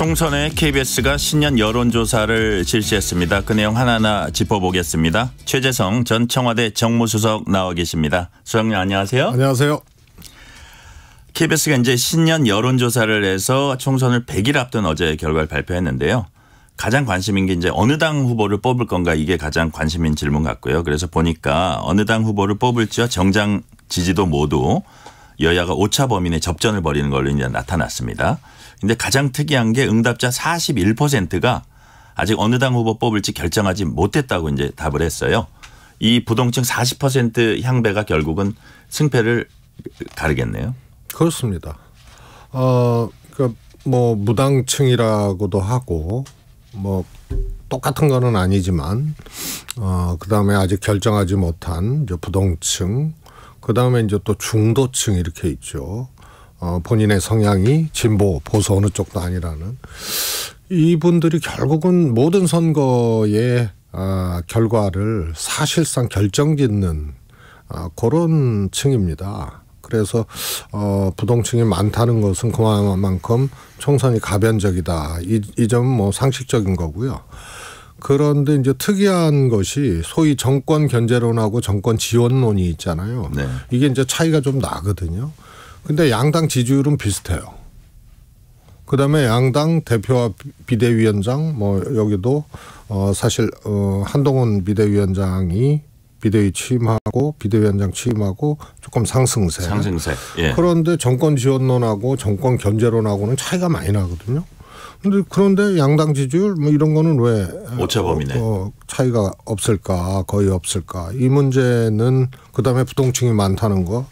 총선에 KBS가 신년 여론조사를 실시했습니다. 그 내용 하나하나 짚어보겠습니다. 최재성 전 청와대 정무수석 나와 계십니다. 수석님 안녕하세요. 안녕하세요. KBS가 이제 신년 여론조사를 해서 총선을 100일 앞둔 어제 결과를 발표했는데요. 가장 관심인 게 이제 어느 당 후보를 뽑을 건가 이게 가장 관심인 질문 같고요. 그래서 보니까 어느 당 후보를 뽑을지와 정장 지지도 모두 여야가 오차 범위 내 접전을 벌이는 걸로 이제 나타났습니다. 근데 가장 특이한 게 응답자 41%가 아직 어느 당 후보 뽑을지 결정하지 못했다고 이제 답을 했어요. 이 부동층 40% 향배가 결국은 승패를 가르겠네요. 그렇습니다. 어, 그러니까 뭐 무당층이라고도 하고 뭐 똑같은 거는 아니지만 어, 그다음에 아직 결정하지 못한 이제 부동층 그다음에 이제 또 중도층 이렇게 있죠. 어, 본인의 성향이 진보, 보수 어느 쪽도 아니라는 이분들이 결국은 모든 선거의 아, 결과를 사실상 결정짓는 아, 그런 층입니다. 그래서 어, 부동층이 많다는 것은 그만큼 총선이 가변적이다. 이, 이 점은 뭐 상식적인 거고요. 그런데 이제 특이한 것이 소위 정권 견제론하고 정권 지원론이 있잖아요. 네. 이게 이제 차이가 좀 나거든요. 근데 양당 지지율은 비슷해요. 그다음에 양당 대표와 비대위원장 뭐 여기도 어 사실 어 한동훈 비대위원장이 비대위 취임하고 비대위원장 취임하고 조금 상승세. 상승세. 예. 그런데 정권 지원론하고 정권 견제론하고는 차이가 많이 나거든요. 근데 그런데 양당 지지율 뭐 이런 거는 왜 오차범위네. 어, 어, 차이가 없을까? 거의 없을까? 이 문제는 그다음에 부동층이 많다는 거.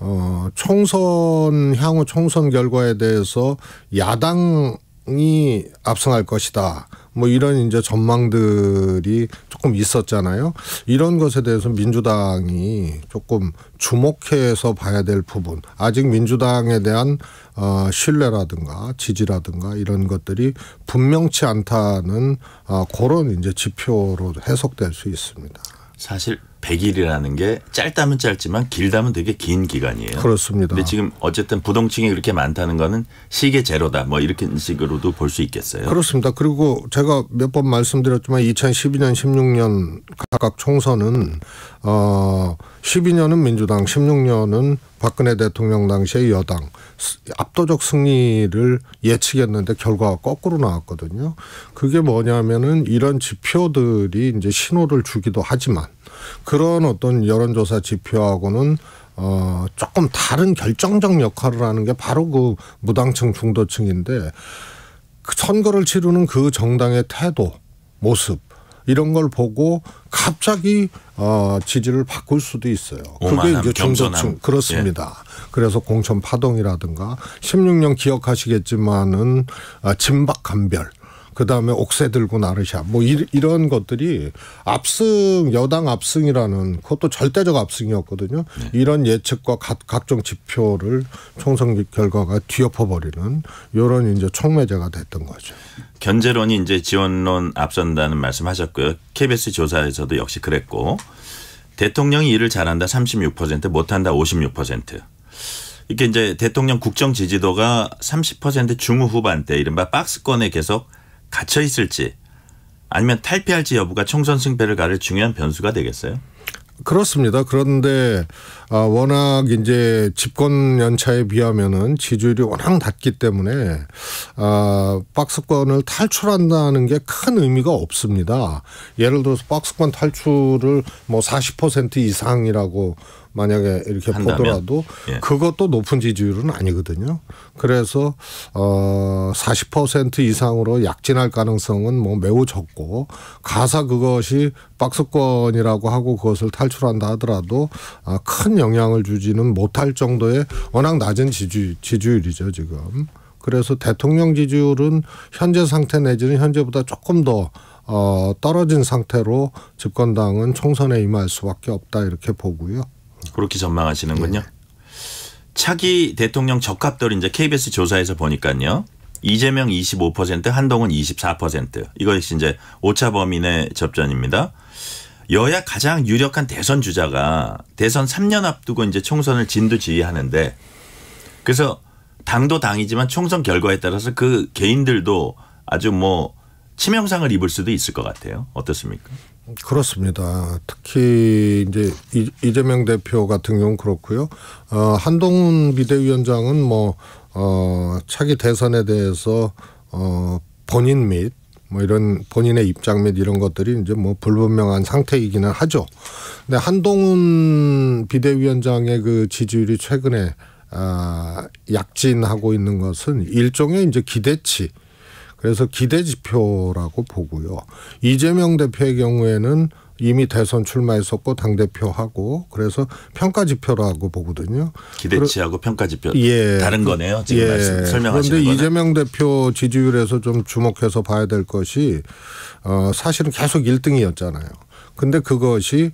어, 총선 향후 총선 결과에 대해서 야당이 압승할 것이다. 뭐 이런 이제 전망들이 조금 있었잖아요. 이런 것에 대해서 민주당이 조금 주목해서 봐야 될 부분. 아직 민주당에 대한 어, 신뢰라든가 지지라든가 이런 것들이 분명치 않다는 어, 그런 이제 지표로 해석될 수 있습니다. 사실 백일이라는게 짧다면 짧지만 길다면 되게 긴 기간이에요. 그렇습니다. 근데 지금 어쨌든 부동층이 그렇게 많다는 거는 시계 제로다 뭐 이렇게 식으로도 볼 수 있겠어요. 그렇습니다. 그리고 제가 몇 번 말씀드렸지만 2012년 16년 각각 총선은 어 12년은 민주당, 16년은 박근혜 대통령 당시의 여당 압도적 승리를 예측했는데 결과가 거꾸로 나왔거든요. 그게 뭐냐면은 이런 지표들이 이제 신호를 주기도 하지만 그런 어떤 여론조사 지표하고는 어, 조금 다른 결정적 역할을 하는 게 바로 그 무당층 중도층인데 그 선거를 치르는 그 정당의 태도, 모습 이런 걸 보고 갑자기 어, 지지를 바꿀 수도 있어요. 그게 이제 중도층 예. 그렇습니다. 예. 그래서 공천 파동이라든가 16년 기억하시겠지만은 아, 진박 간별 그 다음에 옥새 들고 나르샤 뭐 이, 런 것들이 압승 여당 압승이라는 그것도 절대적 압승이었거든요. 네. 이런 예측과 각, 각종 지표를 총선 결과가 뒤엎어버리는 이런 이제 총매제가 됐던 거죠. 견제론이 이제 지원론 앞선다는 말씀하셨고요. KBS 조사에서도 역시 그랬고 대통령이 일을 잘한다 36% 못한다 56%. 이렇게 이제 대통령 국정 지지도가 30% 중후반대 이른바 박스권에 계속 갇혀 있을지 아니면 탈피할지 여부가 총선 승패를 가를 중요한 변수가 되겠어요. 그렇습니다. 그런데 아, 워낙 이제 집권 연차에 비하면은 지지율이 워낙 낮기 때문에 아, 박스권을 탈출한다는 게 큰 의미가 없습니다. 예를 들어서 박스권 탈출을 뭐 40% 이상이라고 만약에 이렇게 한다면. 보더라도 예. 그것도 높은 지지율은 아니거든요. 그래서 어40% 이상으로 약진할 가능성은 뭐 매우 적고 가사 그것이 박스권이라고 하고 그것을 탈출한다 하더라도 아, 큰 영향을 주지는 못할 정도의 워낙 낮은 지지, 지지율이죠 지금. 그래서 대통령 지지율은 현재 상태 내지는 현재보다 조금 더 어, 떨어진 상태로 집권당은 총선에 임할 수밖에 없다 이렇게 보고요. 그렇게 전망하시는군요. 네. 차기 대통령 적합도를 이제 KBS 조사에서 보니까요. 이재명 25%, 한동훈 24%. 이거 역시 이제 오차 범위 내 접전입니다. 여야 가장 유력한 대선 주자가 대선 3년 앞두고 이제 총선을 진두지휘하는데 그래서 당도 당이지만 총선 결과에 따라서 그 개인들도 아주 뭐 치명상을 입을 수도 있을 것 같아요. 어떻습니까? 그렇습니다. 특히 이제 이재명 대표 같은 경우는 그렇고요. 어, 한동훈 비대위원장은 뭐 어, 차기 대선에 대해서 어, 본인 및 뭐 이런 본인의 입장 및 이런 것들이 이제 뭐 불분명한 상태이기는 하죠. 근데 한동훈 비대위원장의 그 지지율이 최근에 아, 약진하고 있는 것은 일종의 이제 기대치 그래서 기대 지표라고 보고요. 이재명 대표의 경우에는 이미 대선 출마했었고 당 대표하고 그래서 평가 지표라고 보거든요. 기대치하고 평가 지표 예. 다른 그- 거네요. 지금 예. 말씀 설명하시는 그런데 거는. 이재명 대표 지지율에서 좀 주목해서 봐야 될 것이 어 사실은 계속 1등이었잖아요. 근데 그것이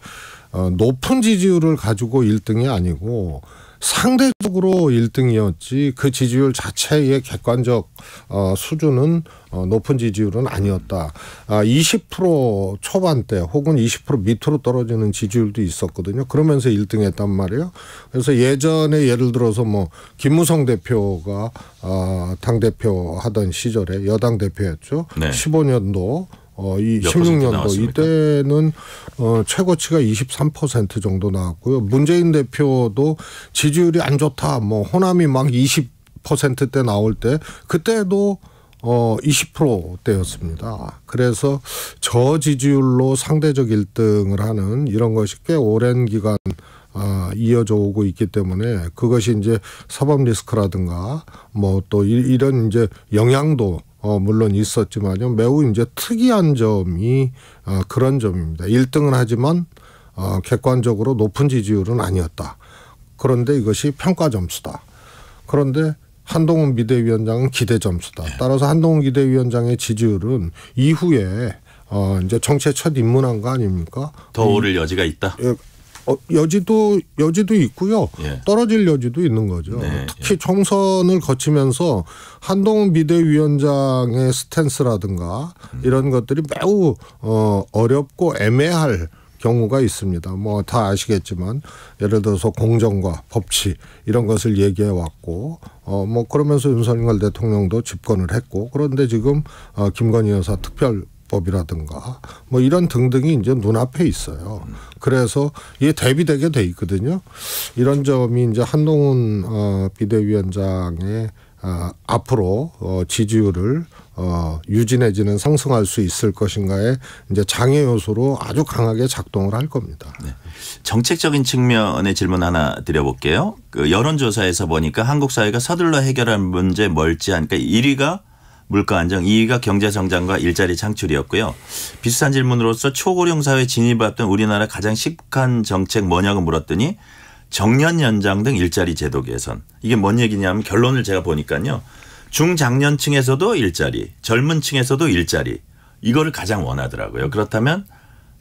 어 높은 지지율을 가지고 1등이 아니고 상대적으로 1등이었지 그 지지율 자체의 객관적 어, 수준은 어, 높은 지지율은 아니었다. 아, 20% 초반대 혹은 20% 밑으로 떨어지는 지지율도 있었거든요. 그러면서 1등했단 말이에요. 그래서 예전에 예를 들어서 뭐 김무성 대표가 어, 아, 당 대표 하던 시절에 여당 대표였죠. 네. 15년도 어, 이 16년도 이때는 어, 최고치가 23% 정도 나왔고요. 문재인 대표도 지지율이 안 좋다. 뭐 호남이 막 20%대 나올 때 그때도 어 20%대였습니다. 그래서 저 지지율로 상대적 1등을 하는 이런 것이 꽤 오랜 기간 아, 이어져 오고 있기 때문에 그것이 이제 사법 리스크라든가 뭐 또 이런 이제 영향도 어, 물론 있었지만요. 매우 이제 특이한 점이 어, 그런 점입니다. 1등은 하지만 어, 객관적으로 높은 지지율은 아니었다. 그런데 이것이 평가 점수다. 그런데 한동훈 비대위원장은 기대 점수다. 예. 따라서 한동훈 비대위원장의 지지율은 이후에 어, 이제 정체첫 입문한 거 아닙니까? 더 오를 음, 여지가 있다. 예, 어, 여지도 여지도 있고요. 예. 떨어질 여지도 있는 거죠. 네, 특히 예. 총선을 거치면서 한동훈 비대위원장의 스탠스라든가 음. 이런 것들이 매우 어, 어렵고 애매할 경우가 있습니다. 뭐 다 아시겠지만 예를 들어서 공정과 법치 이런 것을 얘기해 왔고 어뭐 그러면서 윤석열 대통령도 집권을 했고 그런데 지금 어 김건희 여사 특별 방역법이라든가 뭐 이런 등등이 이제 눈앞에 있어요. 그래서 이게 대비되게 돼 있거든요. 이런 점이 이제 한동훈 어, 비대위원장의 어, 앞으로 어, 지지율을 어, 유지 해지는 상승할 수 있을 것인가에 이제 장애 요소로 아주 강하게 작동을 할 겁니다. 네. 정책적인 측면의 질문 하나 드려볼게요. 그 여론조사에서 보니까 한국 사회가 서둘러 해결할 문제 멀지 않으까 그러니까 1위가 물가 안정, 2위가 경제 성장과 일자리 창출이었고요. 비슷한 질문으로서 초고령 사회 진입을 앞둔 우리나라 가장 심각한 정책 뭐냐고 물었더니 정년 연장 등 일자리 제도 개선. 이게 뭔 얘기냐면 결론을 제가 보니까요. 중장년층에서도 일자리, 젊은 층에서도 일자리. 이거를 가장 원하더라고요. 그렇다면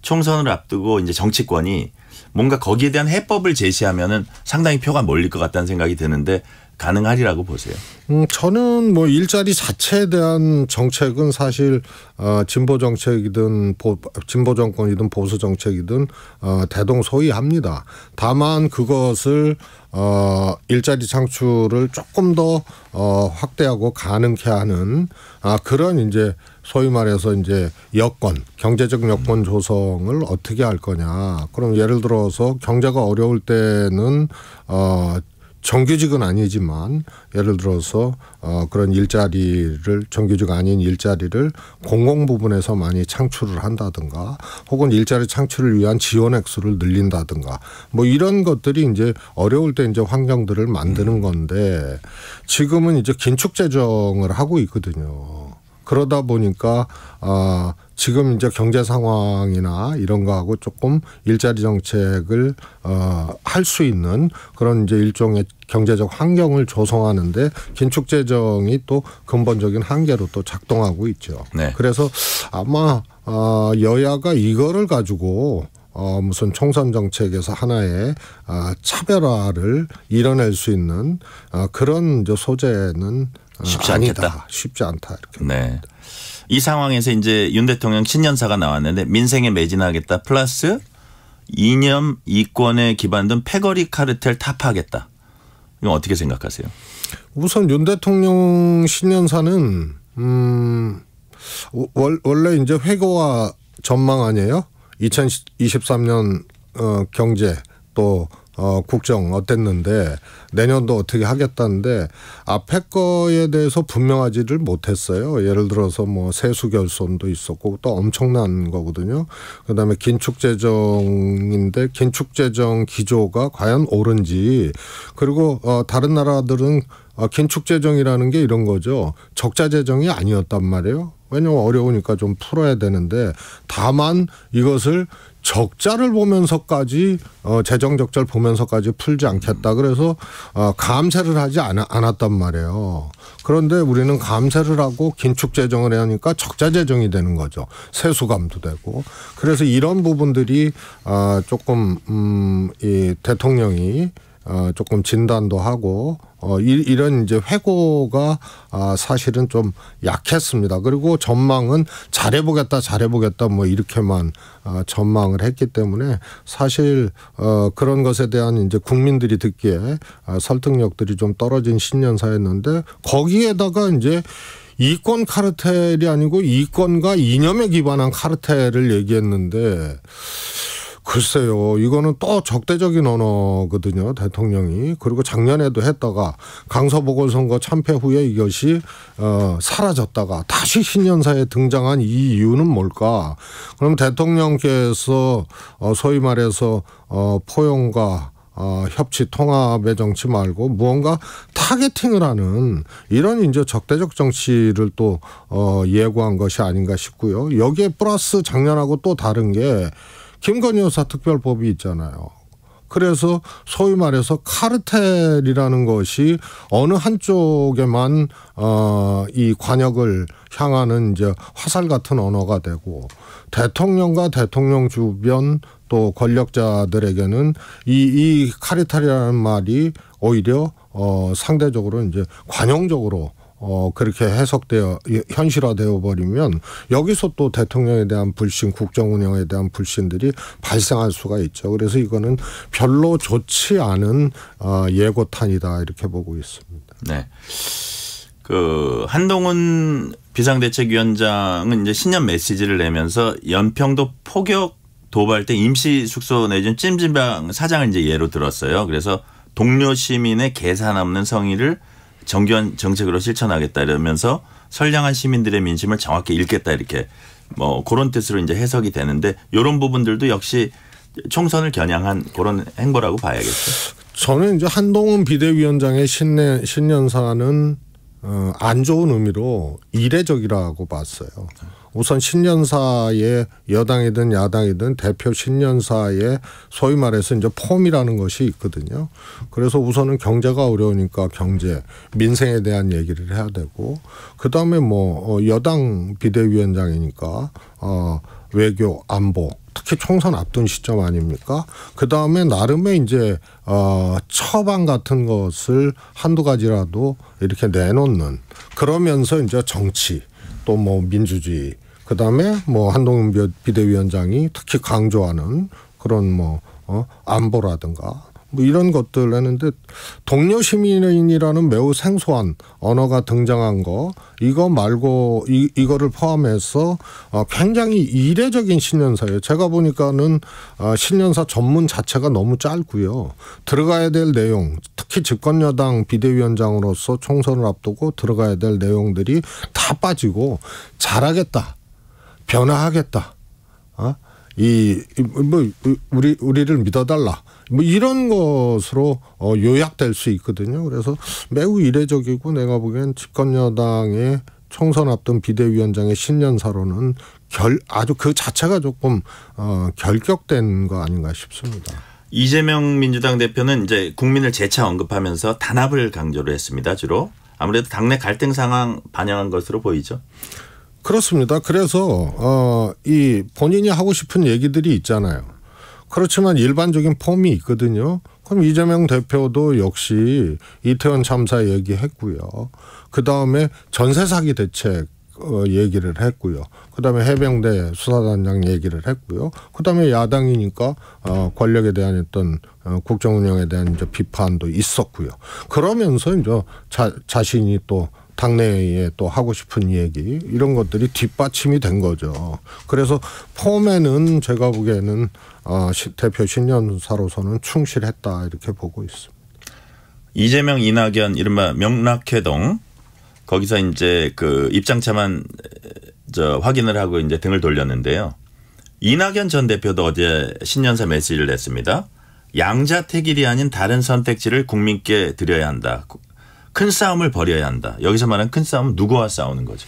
총선을 앞두고 이제 정치권이 뭔가 거기에 대한 해법을 제시하면은 상당히 표가 몰릴 것 같다는 생각이 드는데 가능하리라고 보세요. 음, 저는 뭐 일자리 자체에 대한 정책은 사실 어, 진보 정책이든 보, 진보 정권이든 보수 정책이든 어, 대동소이합니다. 다만 그것을 어, 일자리 창출을 조금 더 어, 확대하고 가능케 하는 아, 그런 이제 소위 말해서 이제 여건 경제적 여건 음. 조성을 어떻게 할 거냐. 그럼 예를 들어서 경제가 어려울 때는 어 정규직은 아니지만 예를 들어서 어 그런 일자리를 정규직 아닌 일자리를 공공 부분에서 많이 창출을 한다든가 혹은 일자리 창출을 위한 지원 액수를 늘린다든가 뭐 이런 것들이 이제 어려울 때 이제 환경들을 만드는 음. 건데 지금은 이제 긴축 재정을 하고 있거든요. 그러다 보니까 아 지금 이제 경제 상황이나 이런 거하고 조금 일자리 정책을 어, 할 수 있는 그런 이제 일종의 경제적 환경을 조성하는데 긴축 재정이 또 근본적인 한계로 또 작동하고 있죠. 네. 그래서 아마 어, 여야가 이거를 가지고 어, 무슨 총선 정책에서 하나의 어, 차별화를 이뤄낼 수 있는 어, 그런 소재는 어, 쉽지 않겠다. 아니다. 쉽지 않다 이렇게. 네. 봅니다. 이 상황에서 이제 윤 대통령 신년사가 나왔는데 민생에 매진하겠다 플러스 이념 이권에 기반된 패거리 카르텔 타파하겠다. 이건 어떻게 생각하세요? 우선 윤 대통령 신년사는 음 원래 이제 회고와 전망 아니에요? 2023년 어 경제 또 어, 국정 어땠는데 내년도 어떻게 하겠다는데 앞에 거에 대해서 분명하지를 못했어요. 예를 들어서 뭐 세수 결손도 있었고 또 엄청난 거거든요. 그다음에 긴축 재정인데 긴축 재정 기조가 과연 옳은지 그리고 어, 다른 나라들은 어, 긴축 재정이라는 게 이런 거죠. 적자 재정이 아니었단 말이에요. 왜냐면 어려우니까 좀 풀어야 되는데 다만 이것을 적자를 보면서까지 어, 재정 적자를 보면서까지 풀지 않겠다. 그래서 어, 감세를 하지 않, 않았단 말이에요. 그런데 우리는 감세를 하고 긴축 재정을 하니까 적자 재정이 되는 거죠. 세수감도 되고. 그래서 이런 부분들이 어, 조금 음, 이 대통령이 어, 조금 진단도 하고 어, 이, 런 이제 회고가 아, 사실은 좀 약했습니다. 그리고 전망은 잘해보겠다, 잘해보겠다 뭐 이렇게만 아, 전망을 했기 때문에 사실 어, 그런 것에 대한 이제 국민들이 듣기에 아, 설득력들이 좀 떨어진 신년사였는데 거기에다가 이제 이권 카르텔이 아니고 이권과 이념에 기반한 카르텔을 얘기했는데 글쎄요, 이거는 또 적대적인 언어거든요, 대통령이. 그리고 작년에도 했다가 강서보궐선거 참패 후에 이것이 어, 사라졌다가 다시 신년사에 등장한 이 이유는 뭘까? 그럼 대통령께서 어, 소위 말해서 어, 포용과 어, 협치 통합의 정치 말고 무언가 타겟팅을 하는 이런 이제 적대적 정치를 또 어, 예고한 것이 아닌가 싶고요. 여기에 플러스 작년하고 또 다른 게 김건희 여사 특별법이 있잖아요. 그래서 소위 말해서 카르텔이라는 것이 어느 한쪽에만 어이 관역을 향하는 이제 화살 같은 언어가 되고 대통령과 대통령 주변 또 권력자들에게는 이 이 카르텔이라는 말이 오히려 어 상대적으로 이제 관용적으로 어, 그렇게 해석되어 예, 현실화되어 버리면 여기서 또 대통령에 대한 불신, 국정 운영에 대한 불신들이 발생할 수가 있죠. 그래서 이거는 별로 좋지 않은 어, 예고탄이다 이렇게 보고 있습니다. 네. 그 한동훈 비상대책위원장은 이제 신년 메시지를 내면서 연평도 포격 도발 때 임시 숙소 내준 찜질방 사장을 이제 예로 들었어요. 그래서 동료 시민의 계산 없는 성의를 정교한 정책으로 실천하겠다 이러면서 선량한 시민들의 민심을 정확히 읽겠다 이렇게 뭐 그런 뜻으로 이제 해석이 되는데 이런 부분들도 역시 총선을 겨냥한 그런 행보라고 봐야겠죠. 저는 이제 한동훈 비대위원장의 신내 신년사는 어, 안 좋은 의미로 이례적이라고 봤어요. 우선 신년사에 여당이든 야당이든 대표 신년사에 소위 말해서 이제 폼이라는 것이 있거든요. 그래서 우선은 경제가 어려우니까 경제, 민생에 대한 얘기를 해야 되고 그 다음에 뭐 어, 여당 비대위원장이니까 어 외교 안보 특히 총선 앞둔 시점 아닙니까? 그 다음에 나름의 이제 어 처방 같은 것을 한두 가지라도 이렇게 내놓는 그러면서 이제 정치 또 뭐 민주주의 그다음에 뭐 한동훈 비대위원장이 특히 강조하는 그런 뭐 어, 안보라든가 뭐 이런 것들 했는데 동료 시민이라는 매우 생소한 언어가 등장한 거 이거 말고 이, 이거를 포함해서 어, 굉장히 이례적인 신년사예요. 제가 보니까는 어, 신년사 전문 자체가 너무 짧고요. 들어가야 될 내용 특히 집권여당 비대위원장으로서 총선을 앞두고 들어가야 될 내용들이 다 빠지고 잘하겠다. 변화하겠다. 어? 이, 뭐, 우리, 우리를 믿어달라. 뭐 이런 것으로 어, 요약될 수 있거든요. 그래서 매우 이례적이고 내가 보기엔 집권여당의 총선 앞둔 비대위원장의 신년사로는 결, 아주 그 자체가 조금 어, 결격된 거 아닌가 싶습니다. 이재명 민주당 대표는 이제 국민을 재차 언급하면서 단합을 강조를 했습니다. 주로 아무래도 당내 갈등 상황 반영한 것으로 보이죠. 그렇습니다. 그래서 어, 이 본인이 하고 싶은 얘기들이 있잖아요. 그렇지만 일반적인 폼이 있거든요. 그럼 이재명 대표도 역시 이태원 참사 얘기했고요. 그 다음에 전세 사기 대책 어, 얘기를 했고요. 그다음에 해병대 수사단장 얘기를 했고요. 그다음에 야당이니까 어, 권력에 대한 어떤 어, 국정 운영에 대한 이제 비판도 있었고요. 그러면서 이제 자, 자신이 또 당내에 또 하고 싶은 얘기 이런 것들이 뒷받침이 된 거죠. 그래서 폼에는 제가 보기에는 아, 대표 신년사로서는 충실했다 이렇게 보고 있습니다. 이재명 이낙연 이른바 명락회동 거기서 이제 그 입장차만 저 확인을 하고 이제 등을 돌렸는데요. 이낙연 전 대표도 어제 신년사 메시지를 냈습니다. 양자택일이 아닌 다른 선택지를 국민께 드려야 한다. 큰 싸움을 벌여야 한다. 여기서 말하는 큰 싸움은 누구와 싸우는 거죠?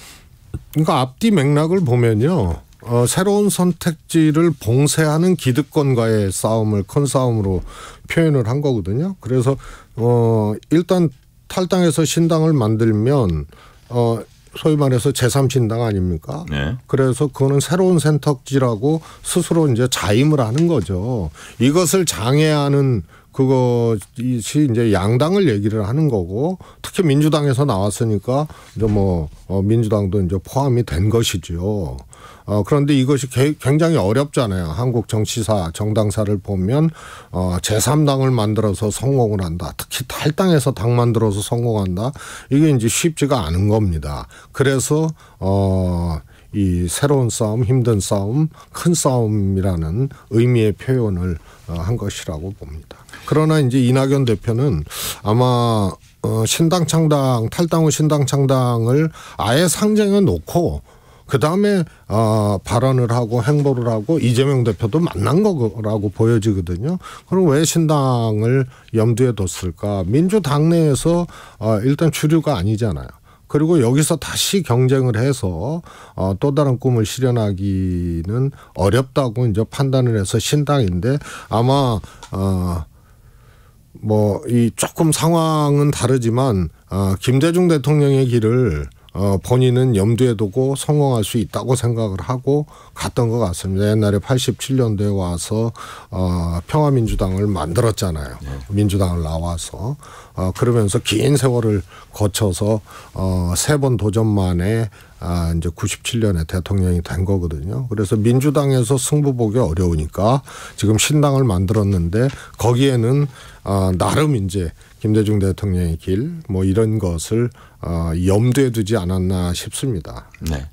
그러니까 앞뒤 맥락을 보면요. 어, 새로운 선택지를 봉쇄하는 기득권과의 싸움을 큰 싸움으로 표현을 한 거거든요. 그래서 어, 일단 탈당해서 신당을 만들면 어, 소위 말해서 제3신당 아닙니까? 네. 그래서 그거는 새로운 선택지라고 스스로 이제 자임을 하는 거죠. 이것을 장애하는 그것이 이제 양당을 얘기를 하는 거고 특히 민주당에서 나왔으니까 이제 뭐 어, 민주당도 이제 포함이 된 것이지요. 어, 그런데 이것이 굉장히 어렵잖아요. 한국 정치사, 정당사를 보면, 어, 제3당을 만들어서 성공을 한다. 특히 탈당해서 당 만들어서 성공한다. 이게 이제 쉽지가 않은 겁니다. 그래서, 어, 이 새로운 싸움, 힘든 싸움, 큰 싸움이라는 의미의 표현을 어, 한 것이라고 봅니다. 그러나 이제 이낙연 대표는 아마 어, 신당 창당 탈당 후 신당 창당을 아예 상정해 놓고 그 다음에 어, 발언을 하고 행보를 하고 이재명 대표도 만난 거라고 보여지거든요. 그럼 왜 신당을 염두에 뒀을까? 민주당 내에서 어, 일단 주류가 아니잖아요. 그리고 여기서 다시 경쟁을 해서 어, 또 다른 꿈을 실현하기는 어렵다고 이제 판단을 해서 신당인데 아마 어, 뭐이 조금 상황은 다르지만 아, 김대중 대통령의 길을 어, 본인은 염두에 두고 성공할 수 있다고 생각을 하고 갔던 것 같습니다. 옛날에 87년도에 와서 어, 평화민주당을 만들었잖아요. 네. 민주당을 나와서 어, 그러면서 긴 세월을 거쳐서 어, 세 번 도전 만에 아, 이제 97년에 대통령이 된 거거든요. 그래서 민주당에서 승부 보기 어려우니까 지금 신당을 만들었는데 거기에는 아, 나름 이제 김대중 대통령의 길 뭐 이런 것을 어, 염두에 두지 않았나 싶습니다. 네.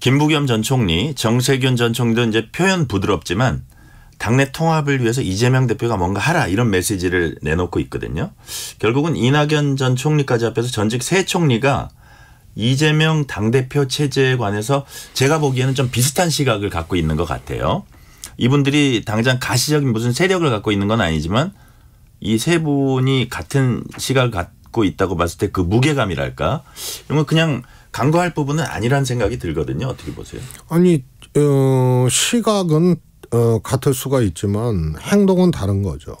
김부겸 전 총리, 정세균 전 총리도 이제 표현 부드럽지만 당내 통합을 위해서 이재명 대표가 뭔가 하라 이런 메시지를 내놓고 있거든요. 결국은 이낙연 전 총리까지 앞에서 전직 새 총리가 이재명 당대표 체제에 관해서 제가 보기에는 좀 비슷한 시각을 갖고 있는 것 같아요. 이분들이 당장 가시적인 무슨 세력을 갖고 있는 건 아니지만 이세 분이 같은 시각을 갖고 있다고 봤을 때 그 무게감이랄까 이런 건 그냥 간과할 부분은 아니란 생각이 들거든요. 어떻게 보세요? 아니 어, 시각은 어, 같을 수가 있지만 행동은 다른 거죠.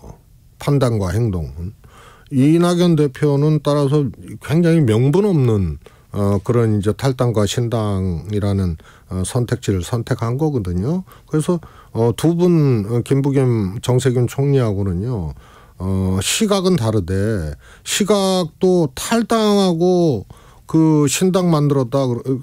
판단과 행동은 이낙연 대표는 따라서 굉장히 명분 없는 어, 그런 이제 탈당과 신당이라는 어, 선택지를 선택한 거거든요. 그래서 어, 두분 어, 김부겸 정세균 총리하고는요. 어, 시각은 다르되 시각도 탈당하고 그 신당 만들었다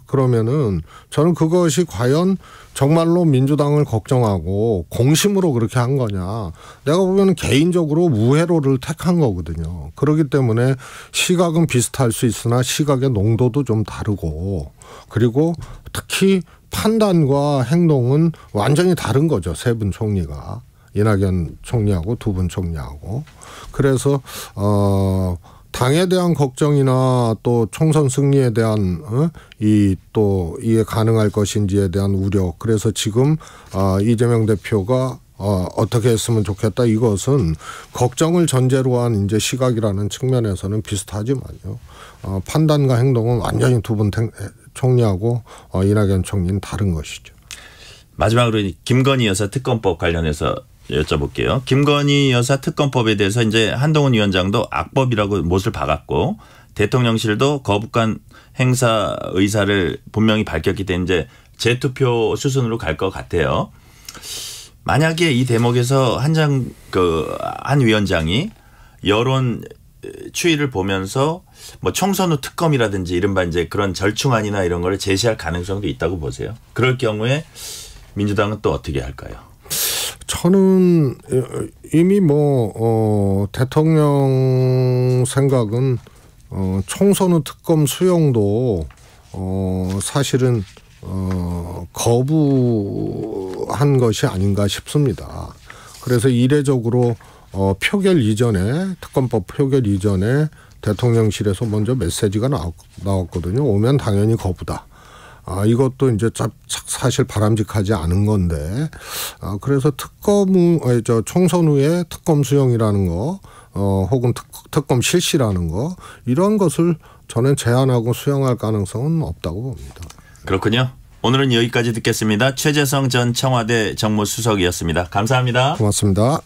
그러면은 저는 그것이 과연 정말로 민주당을 걱정하고 공심으로 그렇게 한 거냐. 내가 보면 개인적으로 우회로를 택한 거거든요. 그렇기 때문에 시각은 비슷할 수 있으나 시각의 농도도 좀 다르고 그리고 특히 판단과 행동은 완전히 다른 거죠. 세 분 총리가. 이낙연 총리하고 두 분 총리하고 그래서 어 당에 대한 걱정이나 또 총선 승리에 대한 어? 이또 이게 가능할 것인지에 대한 우려 그래서 지금 어 이재명 대표가 어, 어떻게 했으면 좋겠다 이것은 걱정을 전제로 한 이제 시각이라는 측면에서는 비슷하지만요. 어, 판단과 행동은 완전히 두 분 총리하고 어, 이낙연 총리는 다른 것이죠. 마지막으로 김건희 여사 특검법 관련해서 여쭤볼게요. 김건희 여사 특검법에 대해서 이제 한동훈 위원장도 악법이라고 못을 박았고 대통령실도 거부권 행사 의사를 분명히 밝혔기 때문에 이제 재투표 수순으로 갈 것 같아요. 만약에 이 대목에서 한 장 그 한 위원장이 여론 추이를 보면서 뭐 총선 후 특검이라든지 이른바 이제 그런 절충안이나 이런 걸 제시할 가능성도 있다고 보세요. 그럴 경우에 민주당은 또 어떻게 할까요? 저는 어, 이미 뭐 어, 대통령 생각은 어, 총선 후 특검 수용도 어, 사실은 어, 거부한 것이 아닌가 싶습니다. 그래서 이례적으로 어, 표결 이전에 특검법 표결 이전에 대통령실에서 먼저 메시지가 나왔, 나왔거든요. 오면 당연히 거부다. 아, 이것도 이제 사실 바람직하지 않은 건데, 아, 그래서 특검, 아니, 저 총선 후에 특검 수용이라는 거, 어, 혹은 특, 특검 실시라는 거, 이런 것을 저는 제한하고 수용할 가능성은 없다고 봅니다. 그렇군요. 오늘은 여기까지 듣겠습니다. 최재성 전 청와대 정무수석이었습니다. 감사합니다. 고맙습니다.